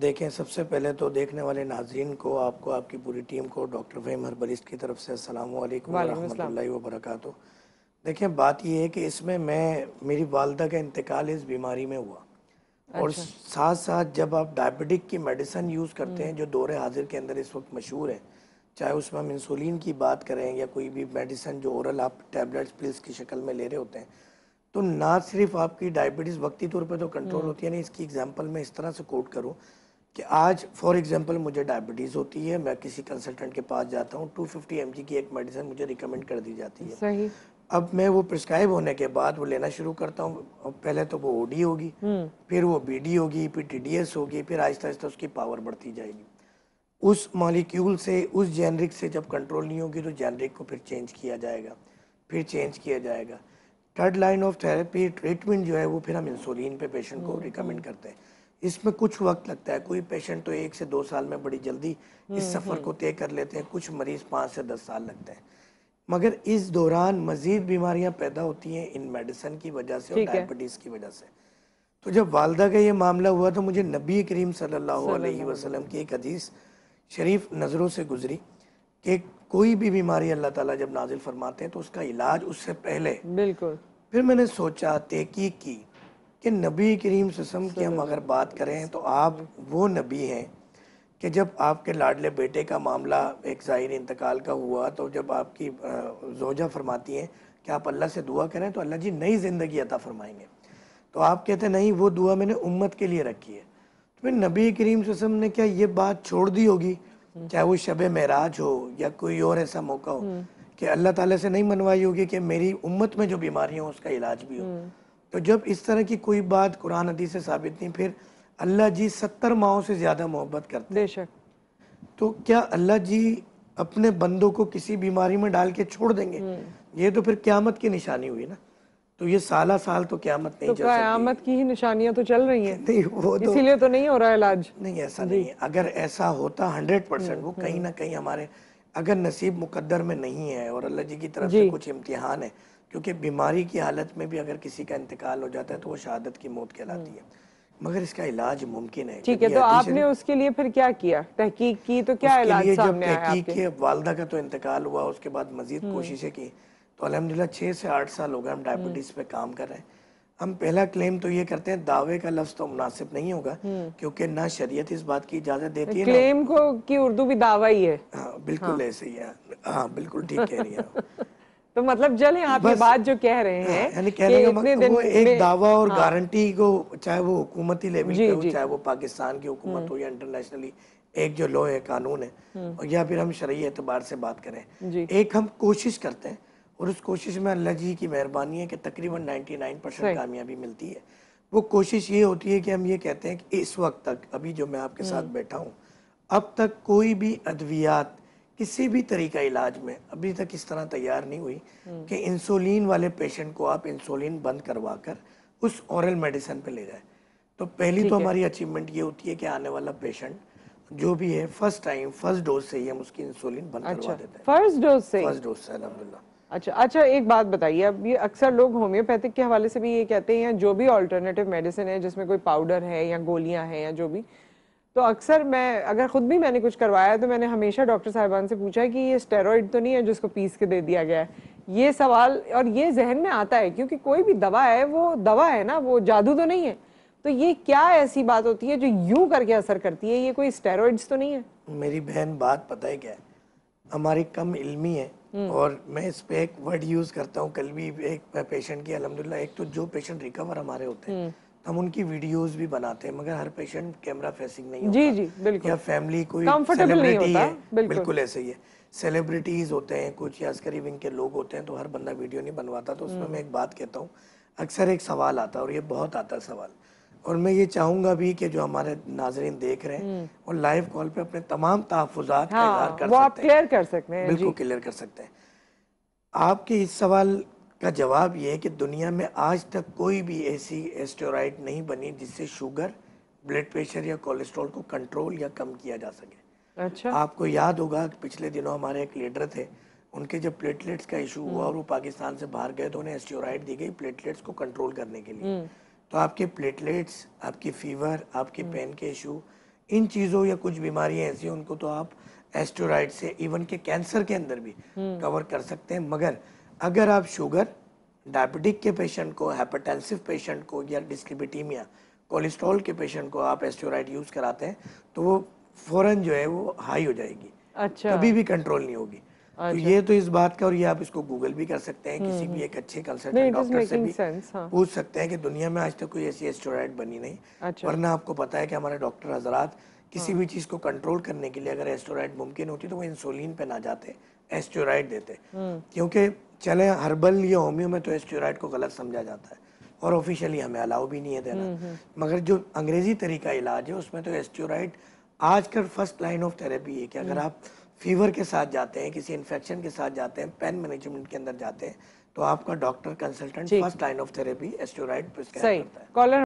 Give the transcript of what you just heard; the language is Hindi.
देखें सबसे पहले तो देखने वाले नाजीन को आपको आपकी पूरी टीम को डॉक्टर फहीम हर्बलिस्ट की तरफ से असल वरक देखें बात यह है कि इसमें मैं मेरी वालदा का इंतकाल इस बीमारी में हुआ अच्छा। और साथ साथ जब आप डायबिटिक की मेडिसन यूज़ करते हैं हम्म। जो दौरे हाजिर के अंदर इस वक्त मशहूर है चाहे उसमें हम इंसुलिन की बात करें या कोई भी मेडिसन जो औरल आप टैबलेट्स पिल्स की शक्ल में ले रहे होते हैं तो ना सिर्फ आपकी डायबिटीज़ वक्ती तौर पे तो कंट्रोल होती है ना इसकी एग्जांपल मैं इस तरह से कोट करूँ कि आज फॉर एग्जांपल मुझे डायबिटीज़ होती है मैं किसी कंसल्टेंट के पास जाता हूँ 250 फिफ्टी की एक मेडिसिन मुझे रिकमेंड कर दी जाती है सही अब मैं वो प्रिस्क्राइब होने के बाद वो लेना शुरू करता हूँ पहले तो वो ओडी हम्म। होगी फिर वो बीडी होगी फिर टीडीएस होगी फिर आहिस्ता आहिस्ता उसकी पावर बढ़ती जाएगी उस मॉलिक्यूल से उस जेनरिक से जब कंट्रोल नहीं होगी तो जेनरिक को फिर चेंज किया जाएगा फिर चेंज किया जाएगा third line of therapy treatment जो है वो फिर हम इंसुलिन पे पेशेंट को रिकमेंड हम्म, हम्म। करते हैं इसमें कुछ वक्त लगता है कोई पेशेंट तो एक से दो साल में बड़ी जल्दी इस हम्म, सफ़र को तय कर लेते हैं कुछ मरीज़ पाँच से दस साल लगते हैं मगर इस दौरान मज़ीद बीमारियाँ पैदा होती हैं इन मेडिसन की वजह से और डायबिटीज़ की वजह से तो जब वालदा का ये मामला हुआ तो मुझे नबी करीम सल्लल्लाहु अलैहि वसल्लम की एक हदीस शरीफ नज़रों से गुजरी कि कोई भी बीमारी अल्लाह ताला जब नाजिल फरमाते हैं तो उसका इलाज उससे पहले बिल्कुल फिर मैंने सोचा तहकीक की कि नबी करीम ससम की हम अगर बात करें तो आप वो नबी हैं कि जब आपके लाडले बेटे का मामला एक ज़ाहिर इंतकाल का हुआ तो जब आपकी जोजा फरमाती हैं कि आप अल्लाह से दुआ करें तो अल्लाह जी नई ज़िंदगी अता फरमाएंगे तो आप कहते नहीं वो दुआ मैंने उम्मत के लिए रखी है तो फिर नबी करीम ससम ने क्या ये बात छोड़ दी होगी चाहे वो शब महराज हो या कोई और ऐसा मौका हो हम्म। कि अल्लाह ताला से नहीं मनवाई होगी कि मेरी उम्मत में जो बीमारी हो उसका इलाज भी हो हम्म। तो जब इस तरह की कोई बात कुरान अदी से साबित नहीं फिर अल्लाह जी सत्तर माओ से ज़्यादा मोहब्बत करते बेशक तो क्या अल्लाह जी अपने बंदों को किसी बीमारी में डाल के छोड़ देंगे हम्म। ये तो फिर क्यामत की निशानी हुई ना तो ये साला साल तो क्यामत नहीं तो क्यामत की ही निशानियां तो चल रही हैं नहीं वो तो इसीलिए तो नहीं हो रहा इलाज नहीं ऐसा नहीं नहीं अगर ऐसा होता हंड्रेड परसेंट वो हम्म, कहीं हम्म। ना कहीं हमारे अगर नसीब मुकद्दर में नहीं है और अल्लाह जी की तरफ से कुछ इम्तिहान है क्योंकि बीमारी की हालत में भी अगर किसी का इंतकाल हो जाता है तो वो शहादत की मौत कहलाती हम्म। है मगर इसका इलाज मुमकिन है ठीक है तो आपने उसके लिए फिर क्या किया तहकीक की तो क्या इलाज सामने आया आपके? वालदा का तो इंतकाल हुआ उसके बाद मजीद कोशिशें की तो अलहमदिल्ला छः से आठ साल हो गए हम डायबिटीज़ हम्म। पे काम कर रहे हैं हम पहला क्लेम तो ये करते हैं दावे का लफ्ज तो मुनासिब नहीं होगा हम्म। क्योंकि ना शरीयत इस बात की इजाजत देती है क्लेम को कि उर्दू भी दावा ही है हाँ बिल्कुल हाँ। ऐसे ही है हाँ बिल्कुल ठीक कह रही है तो मतलब चले आप ये बात जो कह रहे हाँ, हैं यानी कहने का मतलब वो एक दावा और हाँ। गारंटी को चाहे वो हुकूमती लेवल पे हो चाहे वो पाकिस्तान की हुकूमत हम्म। हो या इंटरनेशनली एक जो लॉ है कानून है और या फिर हम शरीय एतबार से बात करें एक हम कोशिश करते हैं और उस कोशिश में अल्लाह जी की मेहरबानी है कि तकरीबन 99 परसेंट कामयाबी मिलती है वो कोशिश ये होती है कि हम ये कहते हैं कि इस वक्त तक अभी जो मैं आपके साथ hmm. बैठा हूँ अब तक कोई भी अद्वियात किसी भी तरीका इलाज में अभी तक इस तरह तैयार नहीं हुई hmm. कि इंसुलिन वाले पेशेंट को आप इंसुलिन बंद करवा कर उस औरल मेडिसिन पर ले जाए तो पहली तो हमारी अचीवमेंट ये होती है कि आने वाला पेशेंट जो भी है फर्स्ट टाइम फर्स्ट डोज से ही हम उसकी इंसुलिन बंद अच्छा, करवा देते हैं फर्स्ट डोज से फर्स्ट डोज से अलहमदिल्ला अच्छा अच्छा एक बात बताइए अब ये अक्सर लोग होम्योपैथिक के हवाले से भी ये कहते हैं या जो भी ऑल्टरनेटिव मेडिसिन है जिसमें कोई पाउडर है या गोलियां हैं या जो भी तो अक्सर मैं अगर ख़ुद भी मैंने कुछ करवाया है तो मैंने हमेशा डॉक्टर साहिबान से पूछा है कि ये स्टेरॉइड तो नहीं है जिसको पीस के दे दिया गया है ये सवाल और ये जहन में आता है क्योंकि कोई भी दवा है वो दवा है ना वो जादू तो नहीं है तो ये क्या ऐसी बात होती है जो यूँ करके असर करती है ये कोई स्टेरॉइड्स तो नहीं है मेरी बहन बात पता है क्या है हमारी कम इलमी है हम्म। और मैं इस पे एक वर्ड यूज़ करता हूँ कल भी एक पेशेंट की अलहमदिल्ला एक तो जो पेशेंट रिकवर हमारे होते हैं हम्म। तो हम उनकी वीडियोस भी बनाते हैं मगर हर पेशेंट कैमरा फेसिंग नहीं जी जी बिल्कुल या फैमिली कोई सेलिब्रिटी है बिल्कुल, बिल्कुल ऐसे ही है सेलिब्रिटीज होते हैं कुछ या अस्करी इनके लोग होते हैं तो हर बंदा वीडियो नहीं बनवाता तो उसमें हम्म। मैं एक बात कहता हूँ अक्सर एक सवाल आता है और ये बहुत आता है सवाल और मैं ये चाहूंगा भी कि जो हमारे नाजरीन देख रहे हैं और लाइव कॉल पे अपने तमाम तहफात हाँ, कर, क्लियर कर सकते हैं बिल्कुल क्लियर कर सकते हैं आपके इस सवाल का जवाब ये है कि दुनिया में आज तक कोई भी ऐसी एस्टोराइड नहीं बनी जिससे शुगर ब्लड प्रेशर या कोलेस्ट्रॉल को कंट्रोल या कम किया जा सके अच्छा आपको याद होगा पिछले दिनों हमारे एक लीडर थे उनके जब प्लेटलेट्स का इशू हुआ हम्म। और वो पाकिस्तान से बाहर गए तो उन्हें एस्टोराइड दी गई प्लेटलेट्स को कंट्रोल करने के लिए हम्म। तो आपके प्लेटलेट्स आपकी फीवर आपके पेन हम्म। के इशू इन चीज़ों या कुछ बीमारियां ऐसी उनको तो आप एस्टोराइड से इवन के कैंसर के अंदर भी कवर हम्म। कर सकते हैं मगर अगर आप शुगर डायबिटिक के पेशेंट को हेपाटेंसिव पेशेंट को या डिस्क्रिबिटीमिया कोलेस्ट्रॉल के पेशेंट को आप एस्टोराइड यूज़ कराते हैं तो वो फ़ौरन जो है वो हाई हो जाएगी अच्छा कभी भी कंट्रोल नहीं होगी अच्छा। तो ये तो इस बात का और ये आप इसको गूगल भी कर सकते हैं किसी भी हम्म। एक अच्छे कंसल्टेंट डॉक्टर से भी sense, हाँ. पूछ सकते हैं कि दुनिया में आज तक कोई ऐसी एस्टोराइड बनी नहीं अच्छा। वरना आपको पता है कि हमारे डॉक्टर हजरात किसी हाँ। भी चीज़ को कंट्रोल करने के लिए अगर एस्टोराइड मुमकिन होती तो वो इंसुलिन पे ना जाते एस्टोराइड देते हम्म। क्योंकि चले हर्बल या होम्यो में तो एस्टोराइड को गलत समझा जाता है और ऑफिशियली हमें अलाउ भी नहीं है देना हम्म, मगर जो अंग्रेजी तरीका इलाज है उसमें तो एस्टोराइड आजकल फर्स्ट लाइन ऑफ थेरेपी है कि अगर आप फीवर के साथ जाते हैं किसी इन्फेक्शन के साथ जाते हैं पेन मैनेजमेंट के अंदर जाते हैं तो आपका doctor consultant first line of therapy steroid prescribe करता है